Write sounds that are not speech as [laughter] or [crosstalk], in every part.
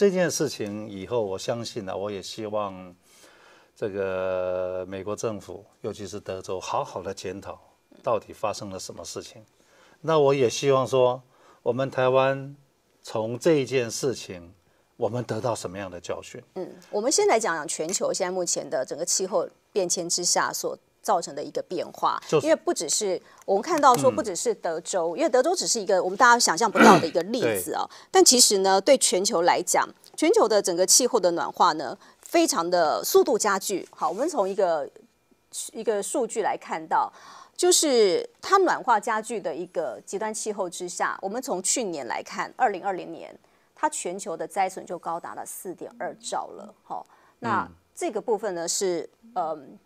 这件事情以后，我相信呢，我也希望这个美国政府，尤其是德州，好好的检讨到底发生了什么事情。那我也希望说，我们台湾从这件事情，我们得到什么样的教训？嗯，我们先来讲讲全球现在目前的整个气候变迁之下所。造成的一个变化，因为不只是我们看到说，不只是德州，因为德州只是一个我们大家想象不到的一个例子啊。但其实呢，对全球来讲，全球的整个气候的暖化呢，非常的速度加剧。好，我们从一个一个数据来看到，就是它暖化加剧的一个极端气候之下，我们从去年来看，二零二零年它全球的灾损就高达了四点二兆了。好，那这个部分呢是嗯。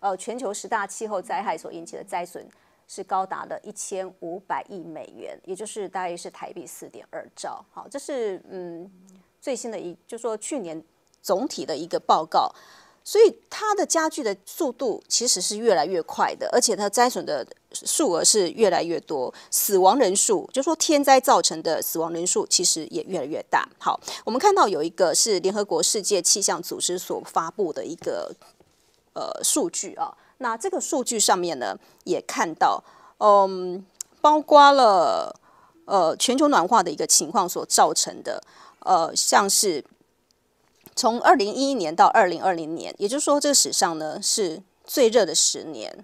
呃，全球十大气候灾害所引起的灾损是高达的一千五百亿美元，也就是大约是台币四点二兆。好，这是嗯最新的一，就说去年总体的一个报告。所以它的加剧的速度其实是越来越快的，而且它灾损的数额是越来越多，死亡人数，就说天灾造成的死亡人数其实也越来越大。好，我们看到有一个是联合国世界气象组织所发布的一个。呃，数据啊，那这个数据上面呢，也看到，嗯，包括了呃，全球暖化的一个情况所造成的，呃，像是从二零一一年到二零二零年，也就是说，这史上呢是最热的十年。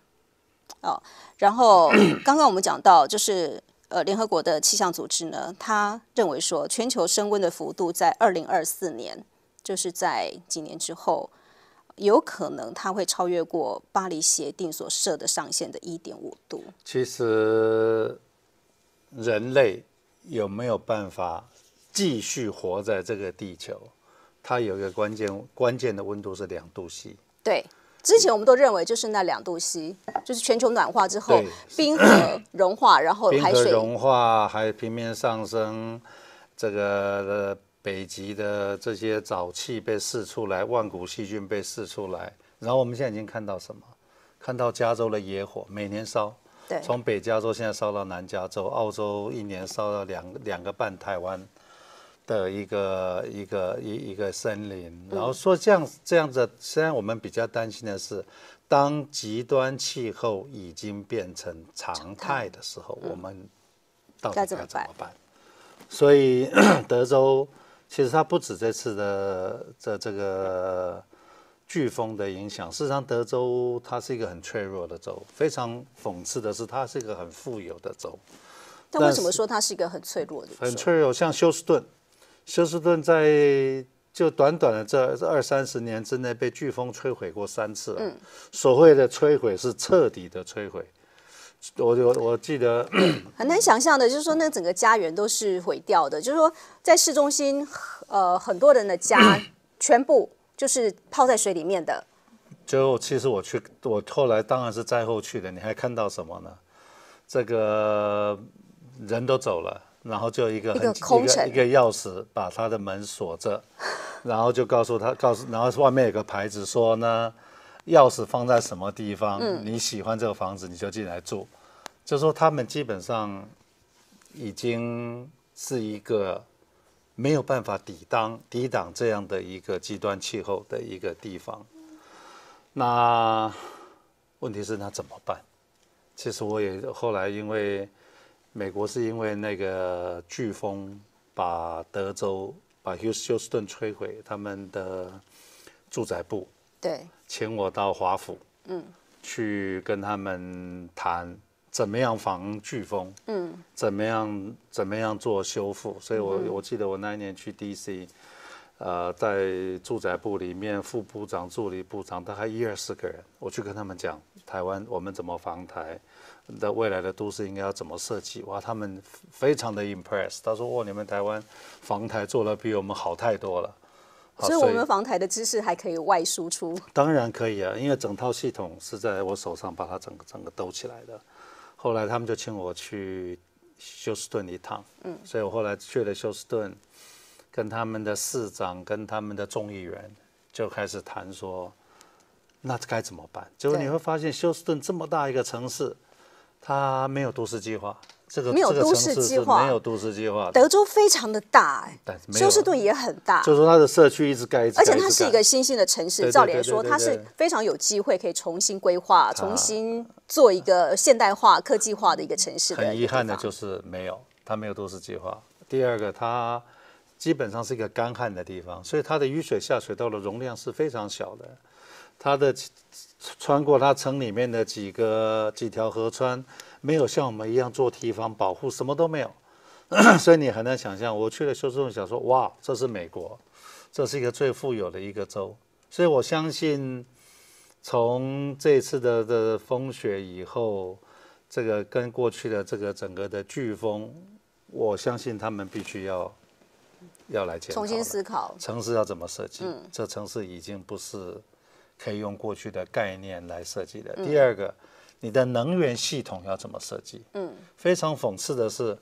哦，然后 [clears throat] 刚刚我们讲到，就是呃，联合国的气象组织呢，他认为说，全球升温的幅度在二零二四年，就是在几年之后。有可能它会超越过巴黎协定所设的上限的一点五度。其实，人类有没有办法继续活在这个地球？它有一个关键关键的温度是两度 C。对，之前我们都认为就是那两度 C，就是全球暖化之后，冰河融化，然后海水融化，还平面上升，这个。北极的这些沼气被释出来，万古细菌被释出来，然后我们现在已经看到什么？看到加州的野火，每年烧，对，从北加州现在烧到南加州，澳洲一年烧到两两个半台湾的一个一个一一个森林，然后说这样这样子，虽然我们比较担心的是，当极端气候已经变成常态的时候，我们到底该怎么办？所以 [clears throat] 德州。其实它不止这次的这这个飓风的影响。事实上，德州它是一个很脆弱的州。非常讽刺的是，它是一个很富有的州。但为什么说它是一个很脆弱的？很脆弱，像休斯顿，休斯顿在就短短的这二三十年之内被飓风摧毁过三次嗯，所谓的摧毁是彻底的摧毁。我我我记得 [clears throat] 很难想象的，就是说那整个家园都是毁掉的，就是说在市中心，呃，很多人的家 [clears throat] 全部就是泡在水里面的。就其实我去，我后来当然是灾后去的。你还看到什么呢？这个人都走了，然后就一个一个一个钥匙把他的门锁着，然后就告诉他告诉，然后外面有个牌子说呢，钥匙放在什么地方？你喜欢这个房子，你就进来住。就说他们基本上已经是一个没有办法抵挡抵挡这样的一个极端气候的一个地方。那问题是那怎么办？其实我也后来因为美国是因为那个飓风把德州把休斯敦摧毁，他们的住宅部对，请我到华府嗯去跟他们谈。怎么样防飓风？嗯，怎么样？怎么样做修复？所以，我我记得我那一年去 D.C.，呃，在住宅部里面，副部长、助理部长大概一二十个人，我去跟他们讲台湾我们怎么防台，那未来的都市应该要怎么设计？哇，他们非常的 impressed，他说：“哇，你们台湾防台做的比我们好太多了。”所以我们防台的知识还可以外输出，当然可以啊，因为整套系统是在我手上把它整个整个兜起来的。后来他们就请我去休斯顿一趟，嗯，所以我后来去了休斯顿，跟他们的市长、跟他们的众议员就开始谈说，那该怎么办？结果你会发现休斯顿这么大一个城市，它没有都市计划。这个没有都市计划，没有都市计划。德州非常的大，哎，休斯顿也很大。就是说它的社区一直盖一而且它是一个新兴的城市，照理说它是非常有机会可以重新规划、重新做一个现代化、科技化的一个城市。很遗憾的就是没有，它没有都市计划。第二个，它基本上是一个干旱的地方，所以它的雨水下水道的容量是非常小的。它的穿过它城里面的几个几条河川。没有像我们一样做堤防保护，什么都没有，[clears throat] 所以你很难想象。我去了休斯顿，想说哇，这是美国，这是一个最富有的一个州。所以我相信，从这次的的风雪以后，这个跟过去的这个整个的飓风，我相信他们必须要要来重新思考城市要怎么设计。嗯，这城市已经不是可以用过去的概念来设计的。第二个。你的能源系统要怎么设计？嗯，非常讽刺的是，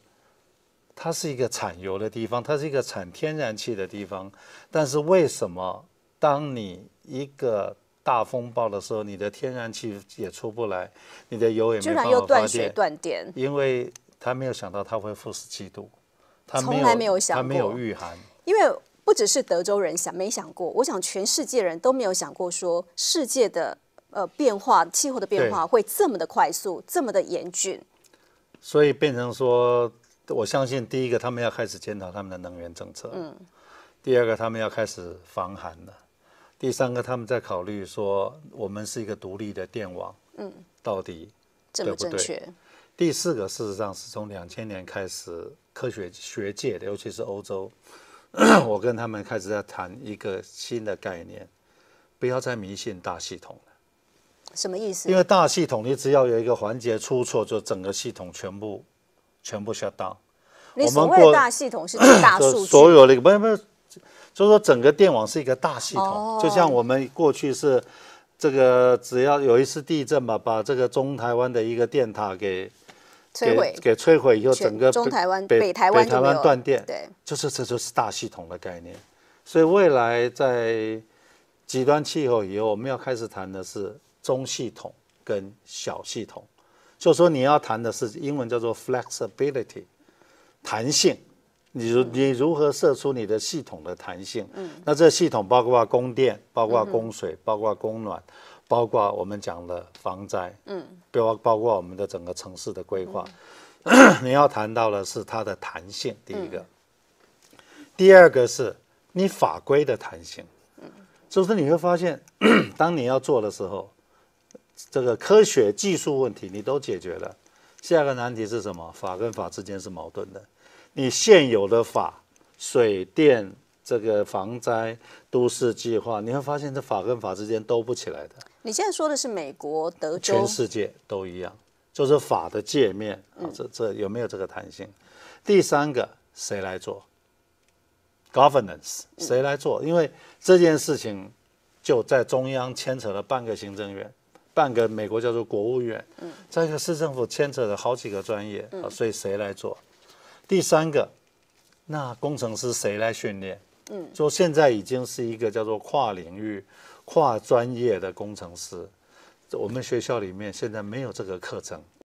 它是一个产油的地方，它是一个产天然气的地方，但是为什么当你一个大风暴的时候，你的天然气也出不来，你的油也没办法发电，断电，因为他没有想到他会负十七度，他从来没有想他没有御寒，因为不只是德州人想没想过，我想全世界人都没有想过说世界的。呃，变化气候的变化会这么的快速，这么的严峻，所以变成说，我相信第一个他们要开始检讨他们的能源政策，嗯，第二个他们要开始防寒了，第三个他们在考虑说，我们是一个独立的电网，嗯，到底正不正确？第四个，事实上是从两千年开始，科学学界的，尤其是欧洲，我跟他们开始在谈一个新的概念，不要再迷信大系统了。什么意思？因为大系统，你只要有一个环节出错，就整个系统全部全部 shut down。我们所谓大系统是大数所有的，不是不是，就是说整个电网是一个大系统。就像我们过去是这个，只要有一次地震嘛，把这个中台湾的一个电塔给摧毁，给摧毁以后，整个中台湾、北台湾断电。对，就是这就是大系统的概念。所以未来在极端气候以后，我们要开始谈的是。中系统跟小系统，就说你要谈的是英文叫做 flexibility，弹性，你如你如何设出你的系统的弹性？嗯，那这系统包括供电，包括供水，包括供暖，包括我们讲的防灾，嗯，包包括我们的整个城市的规划，[coughs] 你要谈到的是它的弹性，第一个，第二个是你法规的弹性，嗯，就是你会发现，[coughs] 当你要做的时候。这个科学技术问题你都解决了，下个难题是什么？法跟法之间是矛盾的，你现有的法、水电、这个防灾、都市计划，你会发现这法跟法之间都不起来的。你现在说的是美国德州？全世界都一样，就是法的界面啊，这这有没有这个弹性？第三个谁来做？Governance 谁来做？因为这件事情就在中央牵扯了半个行政院。半个美国叫做国务院，嗯，在一个市政府牵扯了好几个专业，嗯，所以谁来做？第三个，那工程师谁来训练？嗯，说现在已经是一个叫做跨领域、跨专业的工程师，我们学校里面现在没有这个课程。